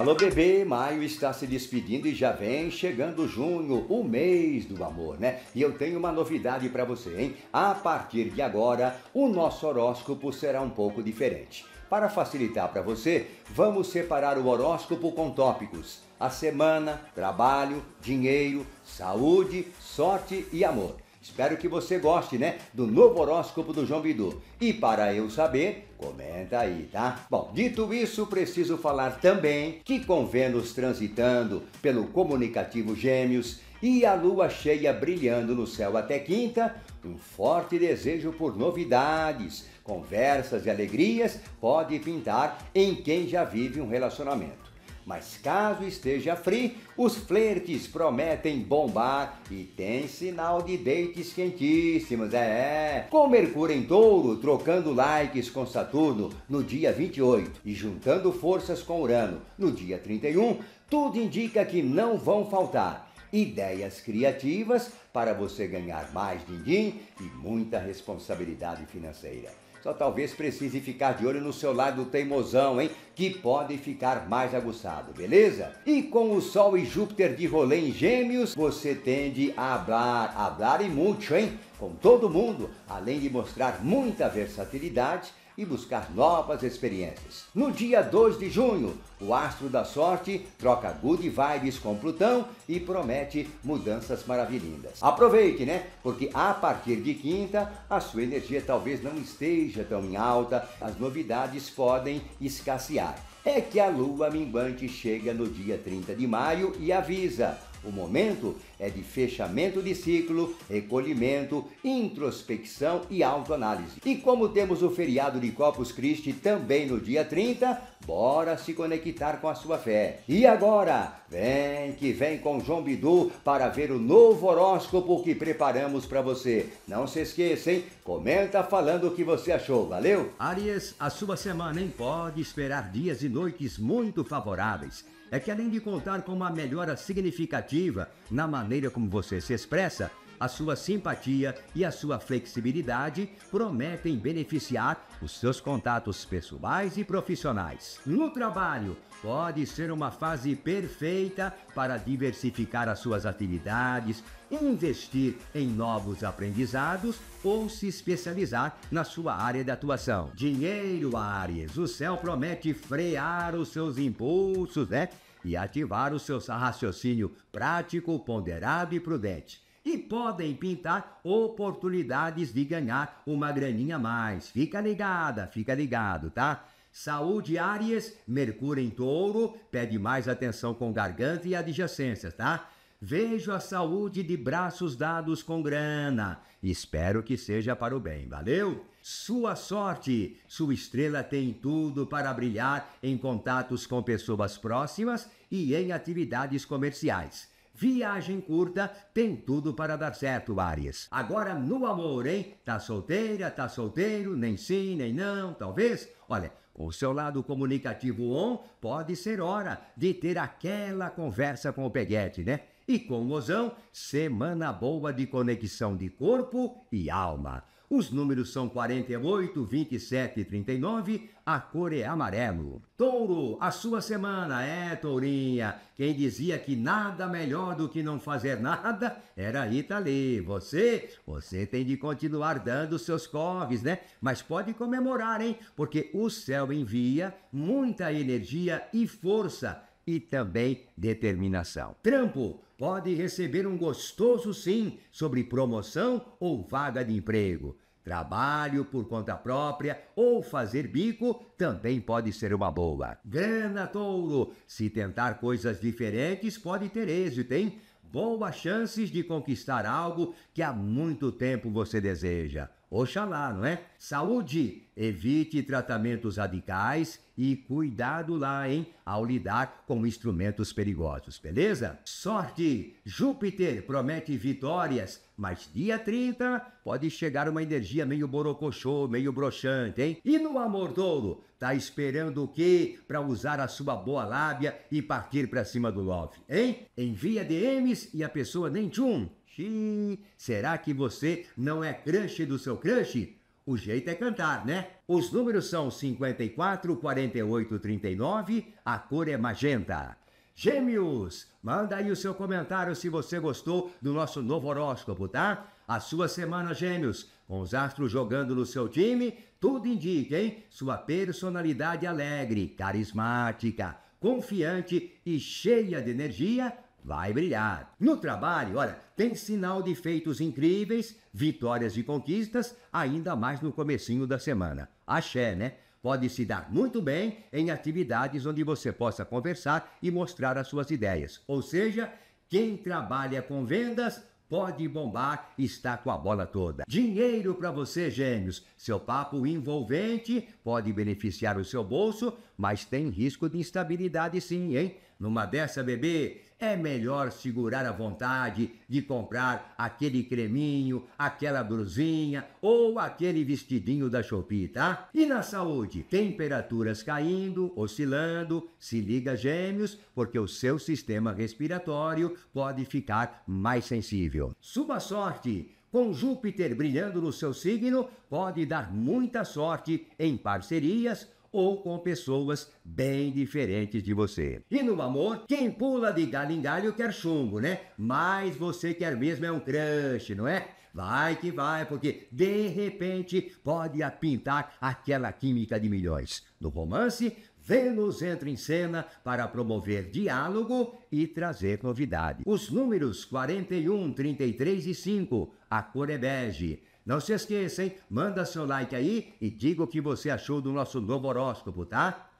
Alô bebê, maio está se despedindo e já vem chegando junho, o mês do amor, né? E eu tenho uma novidade para você, hein? A partir de agora, o nosso horóscopo será um pouco diferente. Para facilitar para você, vamos separar o horóscopo com tópicos: a semana, trabalho, dinheiro, saúde, sorte e amor. Espero que você goste, né, do novo horóscopo do João Bidu. E para eu saber, comenta aí, tá? Bom, dito isso, preciso falar também que com Vênus transitando pelo comunicativo Gêmeos e a lua cheia brilhando no céu até quinta, um forte desejo por novidades, conversas e alegrias pode pintar em quem já vive um relacionamento. Mas caso esteja frio, os flertes prometem bombar e tem sinal de dates quentíssimos, é, é. Com Mercúrio em touro, trocando likes com Saturno no dia 28 e juntando forças com Urano no dia 31, tudo indica que não vão faltar ideias criativas para você ganhar mais din-din e muita responsabilidade financeira. Só talvez precise ficar de olho no seu lado teimosão, hein? Que pode ficar mais aguçado, beleza? E com o Sol e Júpiter de rolê em gêmeos, você tende a hablar, hablar e muito, hein? Com todo mundo, além de mostrar muita versatilidade, e buscar novas experiências. No dia 2 de junho, o astro da sorte troca good vibes com Plutão e promete mudanças maravilhindas. Aproveite, né? Porque a partir de quinta, a sua energia talvez não esteja tão em alta, as novidades podem escassear. É que a lua minguante chega no dia 30 de maio e avisa o momento é de fechamento de ciclo, recolhimento, introspecção e autoanálise. E como temos o feriado de Corpus Christi também no dia 30, bora se conectar com a sua fé. E agora, vem que vem com João Bidu para ver o novo horóscopo que preparamos para você. Não se esqueça, hein? Comenta falando o que você achou, valeu? Áries, a sua semana, hein? Pode esperar dias e noites muito favoráveis é que além de contar com uma melhora significativa na maneira como você se expressa, a sua simpatia e a sua flexibilidade prometem beneficiar os seus contatos pessoais e profissionais. No trabalho, pode ser uma fase perfeita para diversificar as suas atividades, investir em novos aprendizados ou se especializar na sua área de atuação. Dinheiro, Ares, o céu promete frear os seus impulsos, né? E ativar o seu raciocínio prático, ponderado e prudente e podem pintar oportunidades de ganhar uma graninha a mais. Fica ligada, fica ligado, tá? Saúde Áries, Mercúrio em Touro, pede mais atenção com garganta e adjacências, tá? Vejo a saúde de braços dados com grana. Espero que seja para o bem. Valeu? Sua sorte! Sua estrela tem tudo para brilhar em contatos com pessoas próximas e em atividades comerciais. Viagem curta tem tudo para dar certo, Aries. Agora no amor, hein? Tá solteira, tá solteiro, nem sim, nem não, talvez? Olha, com o seu lado comunicativo on, pode ser hora de ter aquela conversa com o peguete, né? E com Ozão, semana boa de conexão de corpo e alma. Os números são 48, 27 e 39. A cor é amarelo. Touro, a sua semana é, Tourinha. Quem dizia que nada melhor do que não fazer nada era Itali. Você, você tem de continuar dando seus corres, né? Mas pode comemorar, hein? Porque o céu envia muita energia e força e também determinação. Trampo, pode receber um gostoso sim sobre promoção ou vaga de emprego. Trabalho por conta própria ou fazer bico também pode ser uma boa. Grana, touro! Se tentar coisas diferentes, pode ter êxito, hein? boas chances de conquistar algo que há muito tempo você deseja. Oxalá, não é? Saúde! Evite tratamentos radicais e cuidado lá, hein? Ao lidar com instrumentos perigosos, beleza? Sorte! Júpiter promete vitórias, mas dia 30 pode chegar uma energia meio borocochô, meio broxante, hein? E no amor dolo Tá esperando o quê para usar a sua boa lábia e partir para cima do Love, hein? Envia DMs e a pessoa nem tchum. Xiii, será que você não é crush do seu crush? O jeito é cantar, né? Os números são 54, 48, 39, a cor é magenta. Gêmeos, manda aí o seu comentário se você gostou do nosso novo horóscopo, tá? A sua semana, Gêmeos, com os astros jogando no seu time, tudo indica, hein? Sua personalidade alegre, carismática, confiante e cheia de energia vai brilhar. No trabalho, olha, tem sinal de feitos incríveis, vitórias e conquistas, ainda mais no comecinho da semana. Axé, né? pode se dar muito bem em atividades onde você possa conversar e mostrar as suas ideias. Ou seja, quem trabalha com vendas pode bombar, está com a bola toda. Dinheiro para você, gêmeos. Seu papo envolvente pode beneficiar o seu bolso, mas tem risco de instabilidade sim, hein? Numa dessa, bebê, é melhor segurar a vontade de comprar aquele creminho, aquela blusinha ou aquele vestidinho da Shopee, tá? E na saúde, temperaturas caindo, oscilando, se liga gêmeos, porque o seu sistema respiratório pode ficar mais sensível. Suba sorte! com Júpiter brilhando no seu signo, pode dar muita sorte em parcerias ou com pessoas bem diferentes de você. E no amor, quem pula de galho em galho quer chumbo, né? Mas você quer mesmo é um crush, não é? Vai que vai, porque de repente pode apintar aquela química de milhões. No romance, Vênus entra em cena para promover diálogo e trazer novidade. Os números 41, 33 e 5, a cor é bege. Não se esqueça, hein? Manda seu like aí e diga o que você achou do nosso novo horóscopo, tá?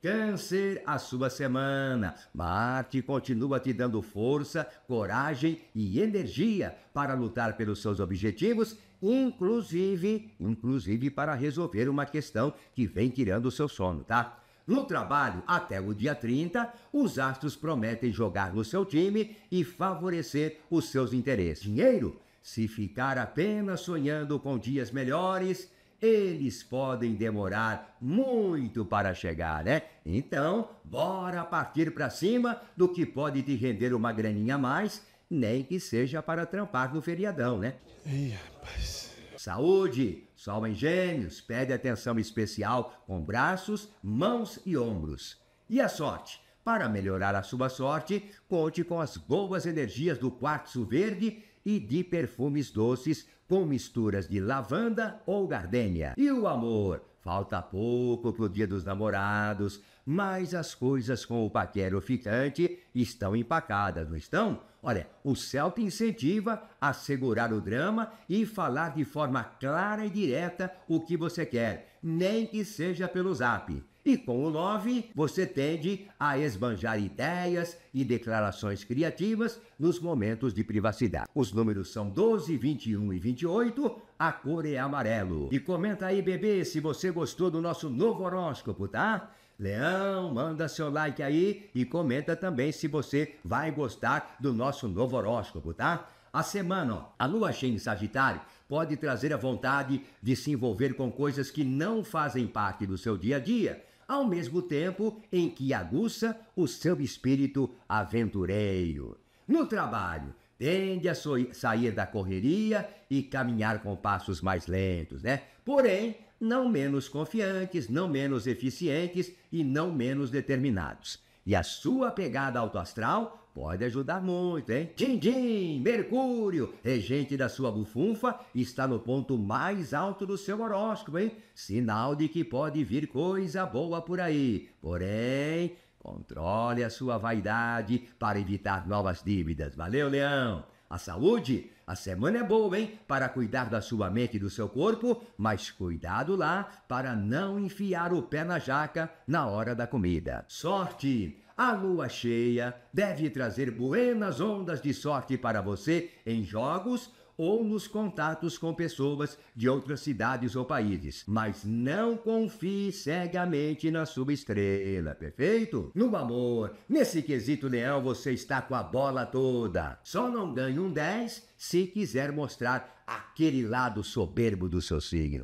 Câncer, a sua semana. Marte continua te dando força, coragem e energia para lutar pelos seus objetivos, inclusive, inclusive para resolver uma questão que vem tirando o seu sono, tá? No trabalho, até o dia 30, os astros prometem jogar no seu time e favorecer os seus interesses. Dinheiro? Se ficar apenas sonhando com dias melhores, eles podem demorar muito para chegar, né? Então, bora partir para cima do que pode te render uma graninha a mais, nem que seja para trampar no feriadão, né? Ih, rapaz. Saúde! Sol em gêmeos, pede atenção especial com braços, mãos e ombros. E a sorte? Para melhorar a sua sorte, conte com as boas energias do quartzo verde e de perfumes doces com misturas de lavanda ou gardênia. E o amor? Falta pouco pro dia dos namorados, mas as coisas com o paquero ficante estão empacadas, não estão? Olha, o céu te incentiva a segurar o drama e falar de forma clara e direta o que você quer, nem que seja pelo zap. E com o 9, você tende a esbanjar ideias e declarações criativas nos momentos de privacidade. Os números são 12, 21 e 28. A cor é amarelo. E comenta aí, bebê, se você gostou do nosso novo horóscopo, tá? Leão, manda seu like aí e comenta também se você vai gostar do nosso novo horóscopo, tá? A semana, ó, a lua cheia em Sagitário pode trazer a vontade de se envolver com coisas que não fazem parte do seu dia a dia ao mesmo tempo em que aguça o seu espírito aventureiro. No trabalho, tende a sair da correria e caminhar com passos mais lentos, né? Porém, não menos confiantes, não menos eficientes e não menos determinados. E a sua pegada autoastral pode ajudar muito, hein? Dindim, Mercúrio, regente da sua bufunfa, está no ponto mais alto do seu horóscopo, hein? Sinal de que pode vir coisa boa por aí. Porém, controle a sua vaidade para evitar novas dívidas. Valeu, Leão! A saúde, a semana é boa, hein? Para cuidar da sua mente e do seu corpo, mas cuidado lá para não enfiar o pé na jaca na hora da comida. Sorte! A lua cheia deve trazer buenas ondas de sorte para você em jogos ou nos contatos com pessoas de outras cidades ou países. Mas não confie cegamente na sua estrela, perfeito? No amor, nesse quesito leão você está com a bola toda. Só não ganhe um 10 se quiser mostrar aquele lado soberbo do seu signo.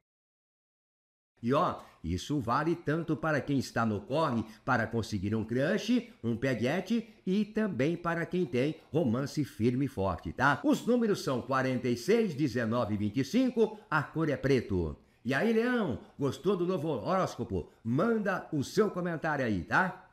E ó, isso vale tanto para quem está no corre para conseguir um crush, um peguete e também para quem tem romance firme e forte, tá? Os números são 46, 19 e 25, a cor é preto. E aí, Leão, gostou do novo horóscopo? Manda o seu comentário aí, tá?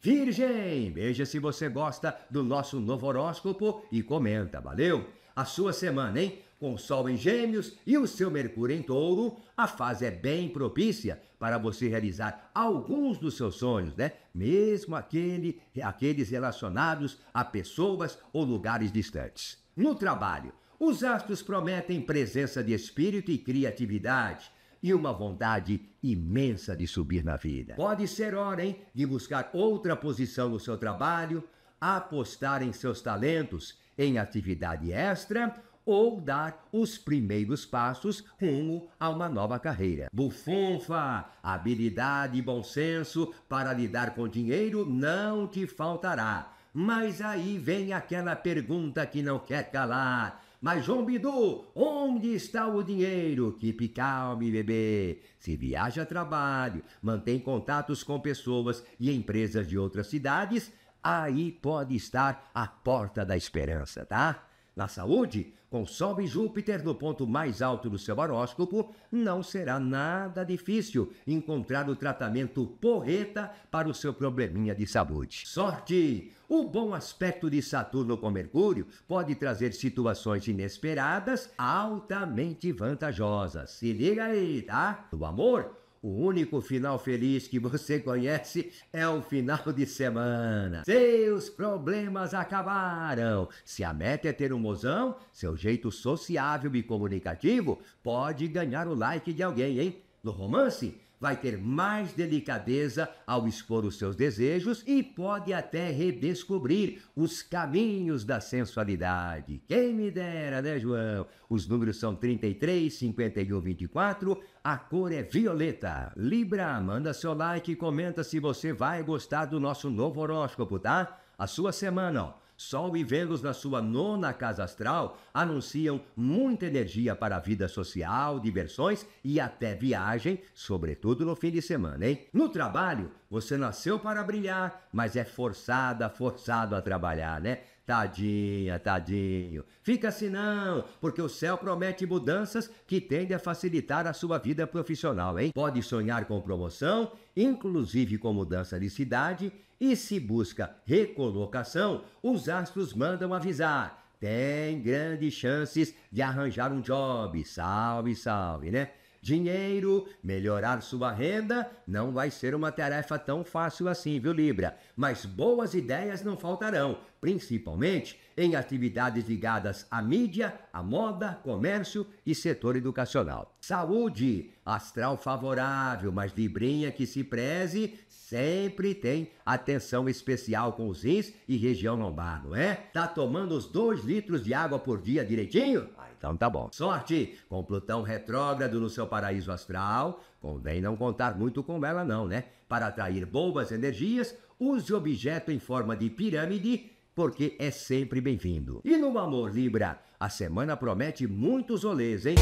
Virgem, veja se você gosta do nosso novo horóscopo e comenta, valeu? A sua semana, hein? com o Sol em Gêmeos e o seu Mercúrio em Touro, a fase é bem propícia para você realizar alguns dos seus sonhos, né? Mesmo aquele, aqueles relacionados a pessoas ou lugares distantes. No trabalho, os astros prometem presença de espírito e criatividade e uma vontade imensa de subir na vida. Pode ser hora, hein, de buscar outra posição no seu trabalho, apostar em seus talentos, em atividade extra ou dar os primeiros passos rumo a uma nova carreira. Bufunfa, habilidade e bom senso para lidar com dinheiro não te faltará. Mas aí vem aquela pergunta que não quer calar. Mas João Bidu, onde está o dinheiro? Keep calme, bebê. Se viaja a trabalho, mantém contatos com pessoas e empresas de outras cidades, aí pode estar a porta da esperança, tá? Na saúde, com Sol e Júpiter no ponto mais alto do seu horóscopo, não será nada difícil encontrar o tratamento porreta para o seu probleminha de saúde. Sorte! O bom aspecto de Saturno com Mercúrio pode trazer situações inesperadas altamente vantajosas. Se liga aí, tá? No amor, o único final feliz que você conhece é o final de semana. Seus problemas acabaram. Se a meta é ter um mozão, seu jeito sociável e comunicativo pode ganhar o like de alguém, hein? No romance, vai ter mais delicadeza ao expor os seus desejos e pode até redescobrir os caminhos da sensualidade. Quem me dera, né, João? Os números são 33, 51, 24. A cor é violeta. Libra, manda seu like e comenta se você vai gostar do nosso novo horóscopo, tá? A sua semana, ó Sol e Vênus na sua nona casa astral anunciam muita energia para a vida social, diversões e até viagem, sobretudo no fim de semana, hein? No trabalho, você nasceu para brilhar, mas é forçada, forçado a trabalhar, né? Tadinha, tadinho. Fica assim não, porque o céu promete mudanças que tendem a facilitar a sua vida profissional, hein? Pode sonhar com promoção, inclusive com mudança de cidade, e se busca recolocação, os astros mandam avisar. Tem grandes chances de arranjar um job. Salve, salve, né? dinheiro, melhorar sua renda, não vai ser uma tarefa tão fácil assim, viu, Libra? Mas boas ideias não faltarão, principalmente em atividades ligadas à mídia, à moda, comércio e setor educacional. Saúde, astral favorável, mas Librinha que se preze sempre tem atenção especial com os rins e região lombar, não é? Tá tomando os dois litros de água por dia direitinho? Ah, então tá bom. Sorte! Com Plutão retrógrado no seu paraíso astral, convém não contar muito com ela, não, né? Para atrair boas energias, use objeto em forma de pirâmide porque é sempre bem-vindo. E no Amor Libra, a semana promete muitos olês, hein?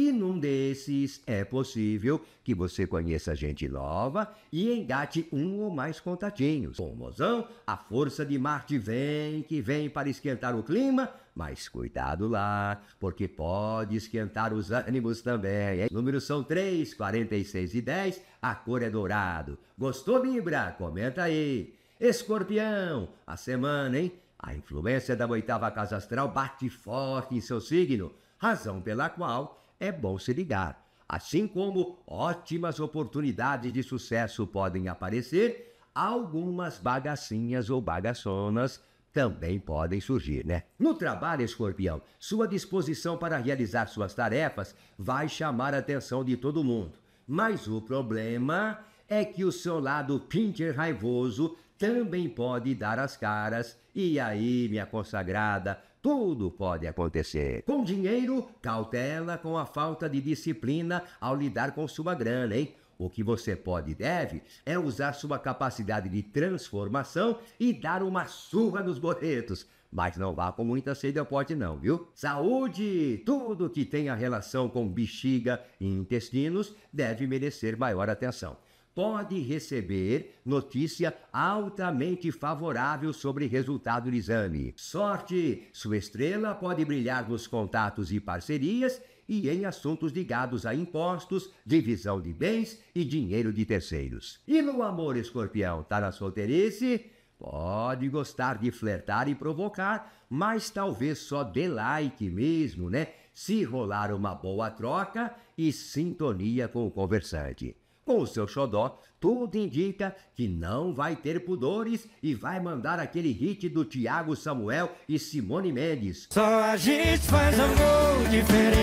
E num desses é possível que você conheça gente nova e engate um ou mais contatinhos. Com mozão, a força de Marte vem que vem para esquentar o clima, mas cuidado lá, porque pode esquentar os ânimos também. Hein? Números são 3, 46 e 10, a cor é dourado. Gostou, Libra? Comenta aí. Escorpião, a semana, hein? A influência da oitava casa astral bate forte em seu signo, razão pela qual é bom se ligar. Assim como ótimas oportunidades de sucesso podem aparecer, algumas bagacinhas ou bagaçonas também podem surgir, né? No trabalho, escorpião, sua disposição para realizar suas tarefas vai chamar a atenção de todo mundo. Mas o problema é que o seu lado pincher raivoso também pode dar as caras. E aí, minha consagrada, tudo pode acontecer. Com dinheiro, cautela com a falta de disciplina ao lidar com sua grana, hein? O que você pode e deve é usar sua capacidade de transformação e dar uma surra nos boletos. Mas não vá com muita sede ao pote, não, viu? Saúde! Tudo que tenha relação com bexiga e intestinos deve merecer maior atenção pode receber notícia altamente favorável sobre resultado do exame. Sorte! Sua estrela pode brilhar nos contatos e parcerias e em assuntos ligados a impostos, divisão de bens e dinheiro de terceiros. E no amor, escorpião, tá na solteirice? Pode gostar de flertar e provocar, mas talvez só dê like mesmo, né? Se rolar uma boa troca e sintonia com o conversante com o seu xodó, tudo indica que não vai ter pudores e vai mandar aquele hit do Tiago Samuel e Simone Mendes. Só a gente faz amor diferente.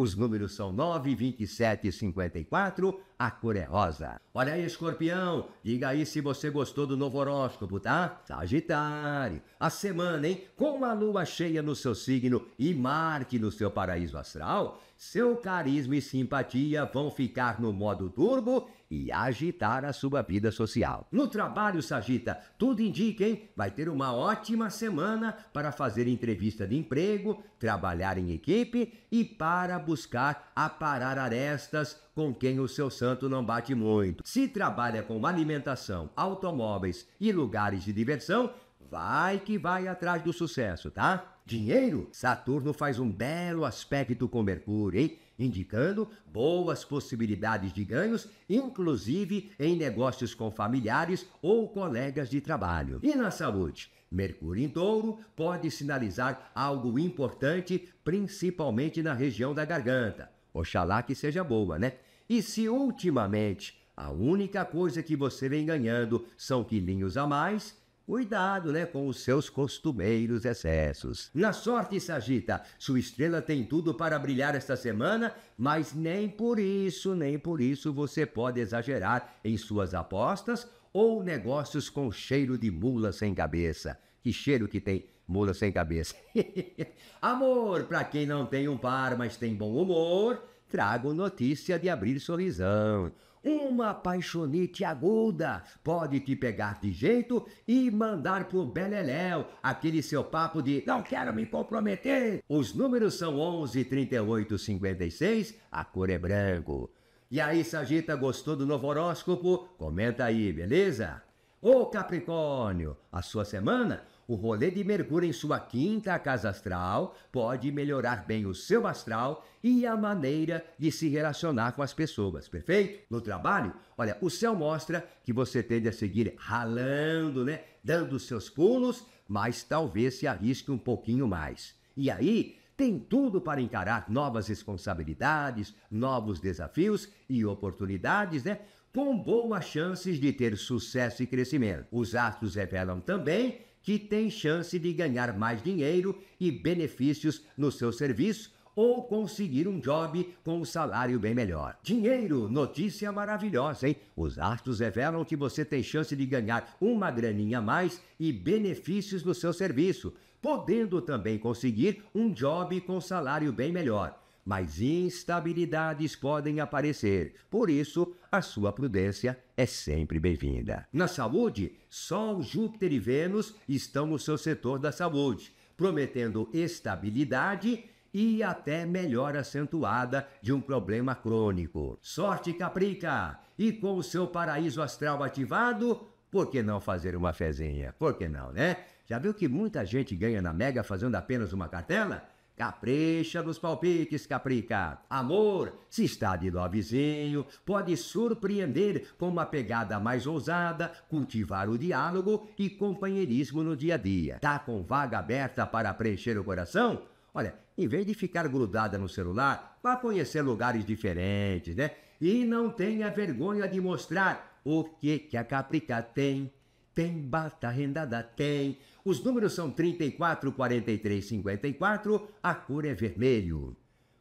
Os números são 9, 27 e 54. A cor é rosa. Olha aí, escorpião. Diga aí se você gostou do novo horóscopo, tá? Sagitário. A semana, hein? Com a lua cheia no seu signo e marque no seu paraíso astral, seu carisma e simpatia vão ficar no modo turbo e agitar a sua vida social. No trabalho, Sagita, tudo indica, hein? Vai ter uma ótima semana para fazer entrevista de emprego, trabalhar em equipe e para buscar aparar arestas com quem o seu santo não bate muito. Se trabalha com alimentação, automóveis e lugares de diversão, Vai que vai atrás do sucesso, tá? Dinheiro? Saturno faz um belo aspecto com Mercúrio, hein? indicando boas possibilidades de ganhos, inclusive em negócios com familiares ou colegas de trabalho. E na saúde? Mercúrio em touro pode sinalizar algo importante, principalmente na região da garganta. Oxalá que seja boa, né? E se ultimamente a única coisa que você vem ganhando são quilinhos a mais, Cuidado, né, com os seus costumeiros excessos. Na sorte, Sagita, sua estrela tem tudo para brilhar esta semana, mas nem por isso, nem por isso você pode exagerar em suas apostas ou negócios com cheiro de mula sem cabeça. Que cheiro que tem mula sem cabeça. Amor, para quem não tem um par, mas tem bom humor, trago notícia de abrir sorrisão uma paixonite aguda pode te pegar de jeito e mandar pro beleléu, aquele seu papo de não quero me comprometer. Os números são 11, 38, 56, a cor é branco. E aí, Sagita, gostou do novo horóscopo? Comenta aí, beleza? Ô Capricórnio, a sua semana o rolê de Mercúrio em sua quinta casa astral pode melhorar bem o seu astral e a maneira de se relacionar com as pessoas, perfeito? No trabalho, olha, o céu mostra que você tende a seguir ralando, né? Dando seus pulos, mas talvez se arrisque um pouquinho mais. E aí, tem tudo para encarar novas responsabilidades, novos desafios e oportunidades, né? Com boas chances de ter sucesso e crescimento. Os astros revelam também que tem chance de ganhar mais dinheiro e benefícios no seu serviço ou conseguir um job com um salário bem melhor. Dinheiro, notícia maravilhosa, hein? Os astros revelam que você tem chance de ganhar uma graninha a mais e benefícios no seu serviço, podendo também conseguir um job com salário bem melhor mas instabilidades podem aparecer. Por isso, a sua prudência é sempre bem-vinda. Na saúde, Sol, Júpiter e Vênus estão no seu setor da saúde, prometendo estabilidade e até melhor acentuada de um problema crônico. Sorte Caprica! E com o seu paraíso astral ativado, por que não fazer uma fezinha? Por que não, né? Já viu que muita gente ganha na Mega fazendo apenas uma cartela? Capricha nos palpites, Caprica. Amor, se está de novezinho, pode surpreender com uma pegada mais ousada, cultivar o diálogo e companheirismo no dia a dia. Tá com vaga aberta para preencher o coração? Olha, em vez de ficar grudada no celular, vá conhecer lugares diferentes, né? E não tenha vergonha de mostrar o que, que a Caprica tem tem bata rendada, tem. Os números são 34, 43, 54. A cor é vermelho.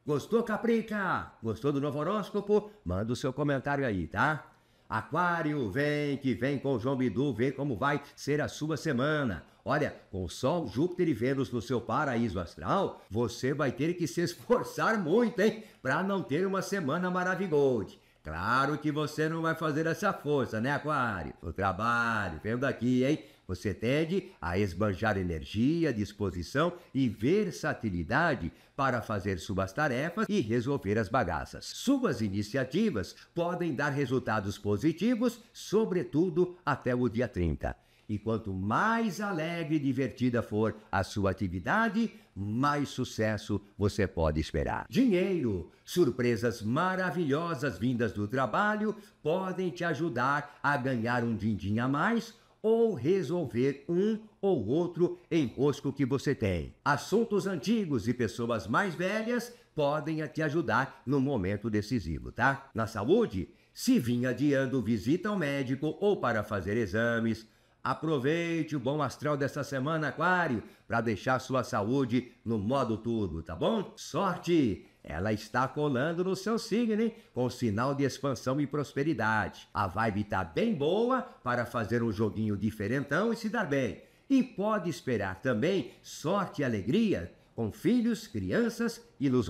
Gostou, Caprica? Gostou do novo horóscopo? Manda o seu comentário aí, tá? Aquário, vem que vem com o João Bidu, vê como vai ser a sua semana. Olha, com Sol, Júpiter e Vênus no seu paraíso astral, você vai ter que se esforçar muito, hein? Para não ter uma semana maravilhosa. Claro que você não vai fazer essa força, né, Aquário? O trabalho, vendo aqui, hein? Você tende a esbanjar energia, disposição e versatilidade para fazer suas tarefas e resolver as bagaças. Suas iniciativas podem dar resultados positivos, sobretudo até o dia 30. E quanto mais alegre e divertida for a sua atividade, mais sucesso você pode esperar. Dinheiro, surpresas maravilhosas vindas do trabalho podem te ajudar a ganhar um din-din a mais ou resolver um ou outro enrosco que você tem. Assuntos antigos e pessoas mais velhas podem te ajudar no momento decisivo, tá? Na saúde, se vinha adiando visita ao médico ou para fazer exames, Aproveite o bom astral dessa semana, Aquário, para deixar sua saúde no modo tudo, tá bom? Sorte! Ela está colando no seu signo, hein? com sinal de expansão e prosperidade. A vibe está bem boa para fazer um joguinho diferentão e se dar bem. E pode esperar também sorte e alegria com filhos, crianças e nos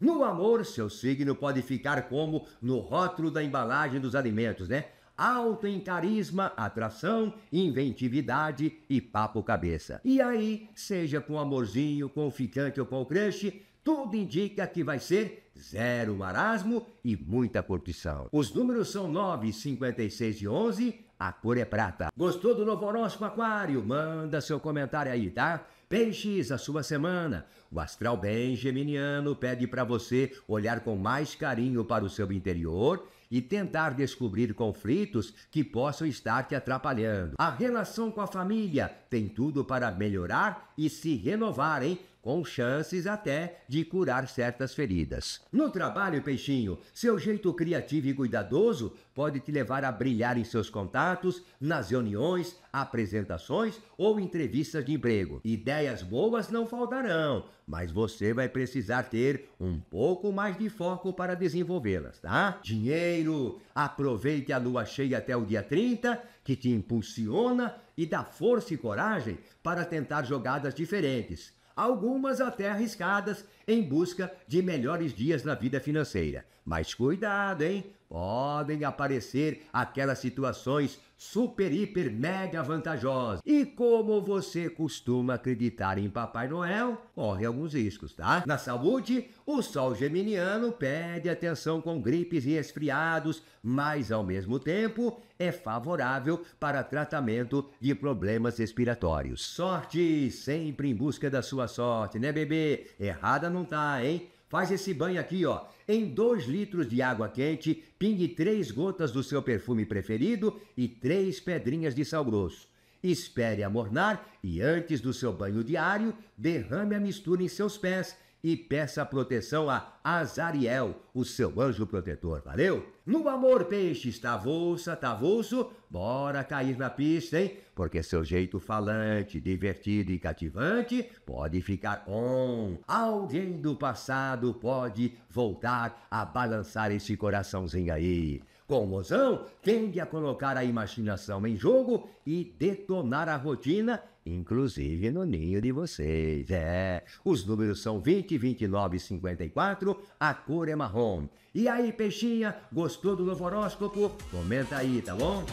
No amor, seu signo pode ficar como no rótulo da embalagem dos alimentos, né? alto em carisma, atração, inventividade e papo cabeça. E aí, seja com amorzinho, com ficante ou com crush, tudo indica que vai ser zero marasmo e muita curtição. Os números são 9, 56 e 11, a cor é prata. Gostou do novo horóscopo aquário? Manda seu comentário aí, tá? Peixes, a sua semana. O astral bem geminiano pede para você olhar com mais carinho para o seu interior e tentar descobrir conflitos que possam estar te atrapalhando. A relação com a família tem tudo para melhorar e se renovar, hein? com chances até de curar certas feridas. No trabalho, peixinho, seu jeito criativo e cuidadoso pode te levar a brilhar em seus contatos, nas reuniões, apresentações ou entrevistas de emprego. Ideias boas não faltarão, mas você vai precisar ter um pouco mais de foco para desenvolvê-las, tá? Dinheiro, aproveite a lua cheia até o dia 30, que te impulsiona e dá força e coragem para tentar jogadas diferentes algumas até arriscadas, em busca de melhores dias na vida financeira. Mas cuidado, hein? podem aparecer aquelas situações super, hiper, mega vantajosas. E como você costuma acreditar em Papai Noel, corre alguns riscos, tá? Na saúde, o sol geminiano pede atenção com gripes e esfriados, mas ao mesmo tempo é favorável para tratamento de problemas respiratórios. Sorte, sempre em busca da sua sorte, né, bebê? Errada não tá, hein? Faz esse banho aqui, ó em 2 litros de água quente, pingue 3 gotas do seu perfume preferido e 3 pedrinhas de sal grosso. Espere amornar e antes do seu banho diário, derrame a mistura em seus pés e peça proteção a Azariel, o seu anjo protetor. Valeu? No amor, peixe, tavouça, tavouço, tá bora cair na pista, hein? Porque seu jeito falante, divertido e cativante pode ficar on. Alguém do passado pode voltar a balançar esse coraçãozinho aí. Com o mozão, tende a colocar a imaginação em jogo e detonar a rotina inclusive no ninho de vocês. É. Os números são 20, 29 e 54, a cor é marrom. E aí, peixinha, gostou do novo horóscopo? Comenta aí, tá bom?